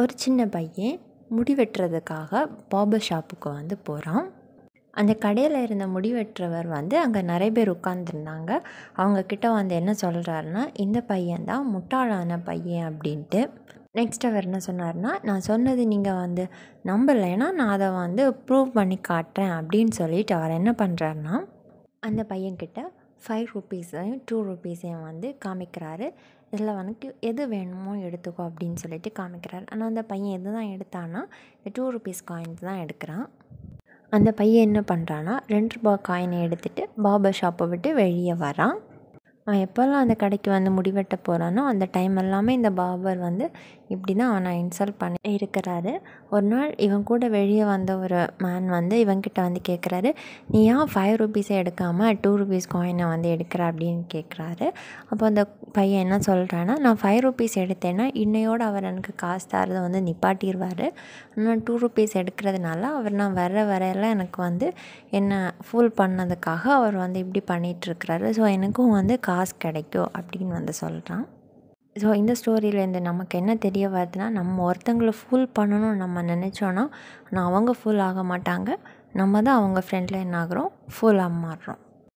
ஒரு சின்ன பையன் முடி வெட்டுறதுக்காக பாபர் ஷாப்புக்கு வந்து போகிறான் அந்த கடையில் இருந்த முடி வெட்டுறவர் வந்து அங்கே நிறைய பேர் உட்காந்துருந்தாங்க அவங்கக்கிட்ட வந்து என்ன சொல்கிறாருன்னா இந்த பையன்தான் முட்டாளான பையன் அப்படின்ட்டு நெக்ஸ்ட் அவர் என்ன சொன்னார்னா நான் சொன்னது நீங்கள் வந்து நம்பலைன்னா நான் அதை வந்து ப்ரூவ் பண்ணி காட்டுறேன் அப்படின்னு சொல்லிட்டு அவர் என்ன பண்ணுறாருனா அந்த பையன்கிட்ட ஃபைவ் ருப்பீஸையும் டூ ருப்பீஸையும் வந்து காமிக்கிறாரு இதில் வந்துட்டு எது வேணுமோ எடுத்துக்கோ அப்படின்னு சொல்லிட்டு காமிக்கிறாரு ஆனால் அந்த பையன் எது தான் எடுத்தான்னா இந்த டூ ருபீஸ் காயின்ஸ் தான் எடுக்கிறான் அந்த பையன் என்ன பண்ணுறான்னா ரெண்டு ரூபா காயினை எடுத்துகிட்டு பாபர் ஷாப்பை விட்டு வெளியே வரான் எப்போல்லாம் அந்த கடைக்கு வந்து முடிவெட்ட போகிறானோ அந்த டைம் எல்லாமே இந்த பாபர் வந்து இப்படி தான் அவனை இன்சல்ட் பண்ணி இருக்கிறாரு ஒரு நாள் இவன் கூட வெளியே வந்த ஒரு மேன் வந்து இவன்கிட்ட வந்து கேட்குறாரு நீ ஏன் ஃபைவ் ருபீஸை எடுக்காமல் டூ ருபீஸ் காயினை வந்து எடுக்கிற அப்படின்னு கேட்குறாரு அப்போ அந்த பையன் என்ன சொல்கிறான்னா நான் ஃபைவ் ருபீஸ் எடுத்தேன்னா இன்னையோடு அவர் எனக்கு காசு தரதை வந்து நிப்பாட்டிடுவார் நான் டூ ருபீஸ் எடுக்கிறதுனால அவர் நான் வர வரையெல்லாம் எனக்கு வந்து என்னை ஃபுல் பண்ணதுக்காக அவர் வந்து இப்படி பண்ணிகிட்ருக்கிறாரு ஸோ எனக்கும் வந்து காசு கிடைக்கும் அப்படின்னு வந்து சொல்கிறான் ஸோ இந்த ஸ்டோரியிலேருந்து நமக்கு என்ன தெரிய வருதுன்னா நம்ம ஒருத்தங்களை ஃபுல் பண்ணணும்னு நம்ம நினச்சோன்னா ஆனால் அவங்க ஃபுல் ஆக மாட்டாங்க நம்ம தான் அவங்க ஃப்ரெண்டில் என்ன ஆகிறோம் ஃபுல்லாக மாறுறோம்